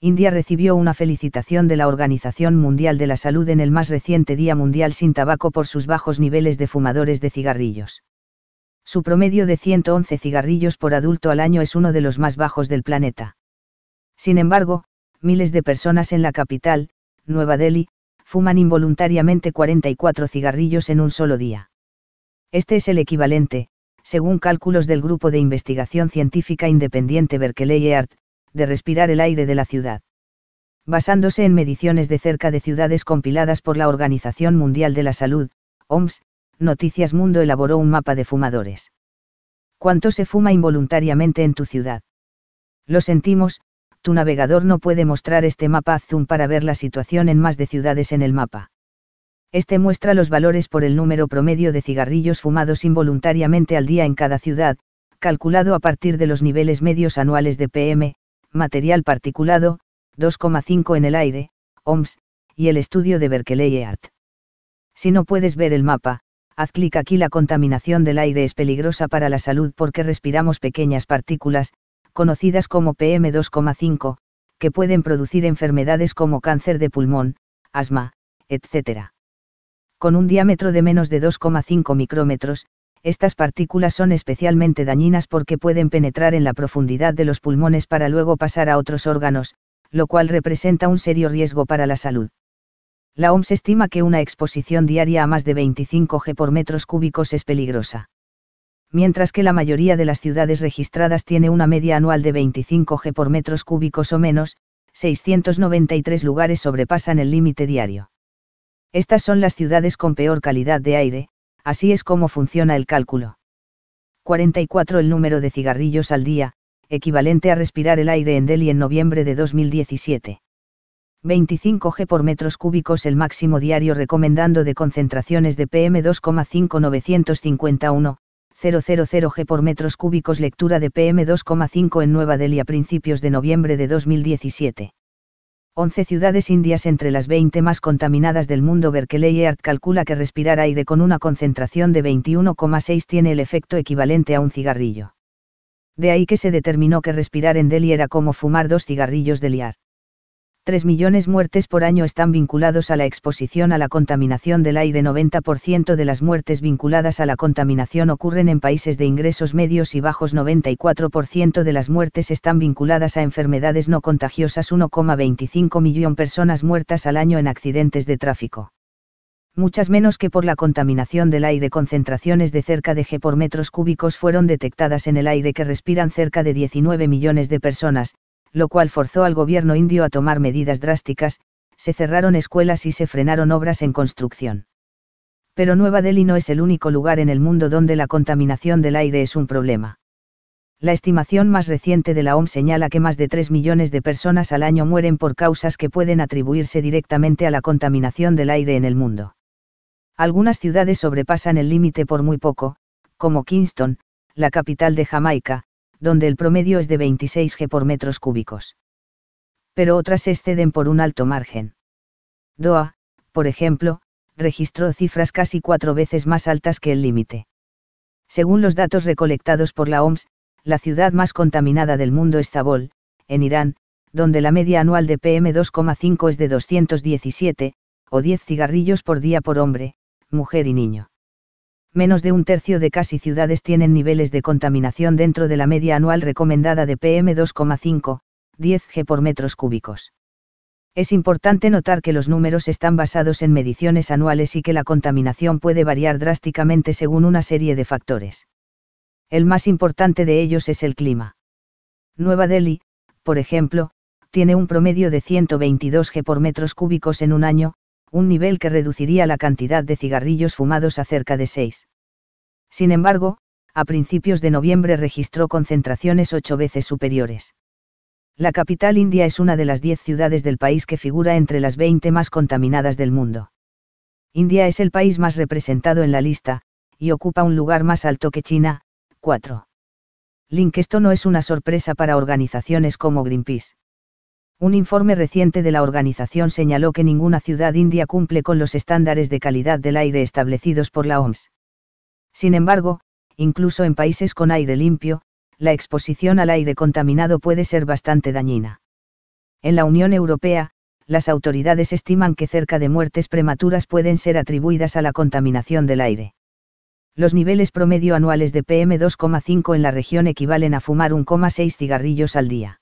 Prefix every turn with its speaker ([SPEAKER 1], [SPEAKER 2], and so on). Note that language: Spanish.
[SPEAKER 1] India recibió una felicitación de la Organización Mundial de la Salud en el más reciente Día Mundial sin Tabaco por sus bajos niveles de fumadores de cigarrillos. Su promedio de 111 cigarrillos por adulto al año es uno de los más bajos del planeta. Sin embargo, miles de personas en la capital, Nueva Delhi, fuman involuntariamente 44 cigarrillos en un solo día. Este es el equivalente, según cálculos del Grupo de Investigación Científica Independiente Berkeley EART, de respirar el aire de la ciudad. Basándose en mediciones de cerca de ciudades compiladas por la Organización Mundial de la Salud, OMS, Noticias Mundo elaboró un mapa de fumadores. ¿Cuánto se fuma involuntariamente en tu ciudad? Lo sentimos, tu navegador no puede mostrar este mapa Zoom para ver la situación en más de ciudades en el mapa. Este muestra los valores por el número promedio de cigarrillos fumados involuntariamente al día en cada ciudad, calculado a partir de los niveles medios anuales de PM, material particulado, 2,5 en el aire, OMS, y el estudio de Berkeley Art. Si no puedes ver el mapa, haz clic aquí la contaminación del aire es peligrosa para la salud porque respiramos pequeñas partículas, conocidas como PM2,5, que pueden producir enfermedades como cáncer de pulmón, asma, etc. Con un diámetro de menos de 2,5 micrómetros, estas partículas son especialmente dañinas porque pueden penetrar en la profundidad de los pulmones para luego pasar a otros órganos, lo cual representa un serio riesgo para la salud. La OMS estima que una exposición diaria a más de 25 G por metros cúbicos es peligrosa. Mientras que la mayoría de las ciudades registradas tiene una media anual de 25 G por metros cúbicos o menos, 693 lugares sobrepasan el límite diario. Estas son las ciudades con peor calidad de aire, Así es como funciona el cálculo. 44. El número de cigarrillos al día, equivalente a respirar el aire en Delhi en noviembre de 2017. 25 G por metros cúbicos el máximo diario recomendando de concentraciones de PM 2,5951, 000 G por metros cúbicos lectura de PM 2,5 en Nueva Delhi a principios de noviembre de 2017. 11 ciudades indias entre las 20 más contaminadas del mundo. Berkeley Earth calcula que respirar aire con una concentración de 21,6 tiene el efecto equivalente a un cigarrillo. De ahí que se determinó que respirar en Delhi era como fumar dos cigarrillos de liar. 3 millones muertes por año están vinculados a la exposición a la contaminación del aire. 90% de las muertes vinculadas a la contaminación ocurren en países de ingresos medios y bajos. 94% de las muertes están vinculadas a enfermedades no contagiosas. 1,25 millón personas muertas al año en accidentes de tráfico. Muchas menos que por la contaminación del aire. Concentraciones de cerca de G por metros cúbicos fueron detectadas en el aire que respiran cerca de 19 millones de personas, lo cual forzó al gobierno indio a tomar medidas drásticas, se cerraron escuelas y se frenaron obras en construcción. Pero Nueva Delhi no es el único lugar en el mundo donde la contaminación del aire es un problema. La estimación más reciente de la OMS señala que más de 3 millones de personas al año mueren por causas que pueden atribuirse directamente a la contaminación del aire en el mundo. Algunas ciudades sobrepasan el límite por muy poco, como Kingston, la capital de Jamaica, donde el promedio es de 26 G por metros cúbicos. Pero otras exceden por un alto margen. Doha, por ejemplo, registró cifras casi cuatro veces más altas que el límite. Según los datos recolectados por la OMS, la ciudad más contaminada del mundo es Zabol, en Irán, donde la media anual de PM2,5 es de 217, o 10 cigarrillos por día por hombre, mujer y niño menos de un tercio de casi ciudades tienen niveles de contaminación dentro de la media anual recomendada de PM2,5, 10 G por metros cúbicos. Es importante notar que los números están basados en mediciones anuales y que la contaminación puede variar drásticamente según una serie de factores. El más importante de ellos es el clima. Nueva Delhi, por ejemplo, tiene un promedio de 122 G por metros cúbicos en un año, un nivel que reduciría la cantidad de cigarrillos fumados a cerca de 6. Sin embargo, a principios de noviembre registró concentraciones ocho veces superiores. La capital india es una de las 10 ciudades del país que figura entre las 20 más contaminadas del mundo. India es el país más representado en la lista, y ocupa un lugar más alto que China, 4. Link esto no es una sorpresa para organizaciones como Greenpeace. Un informe reciente de la organización señaló que ninguna ciudad india cumple con los estándares de calidad del aire establecidos por la OMS. Sin embargo, incluso en países con aire limpio, la exposición al aire contaminado puede ser bastante dañina. En la Unión Europea, las autoridades estiman que cerca de muertes prematuras pueden ser atribuidas a la contaminación del aire. Los niveles promedio anuales de PM2,5 en la región equivalen a fumar 1,6 cigarrillos al día.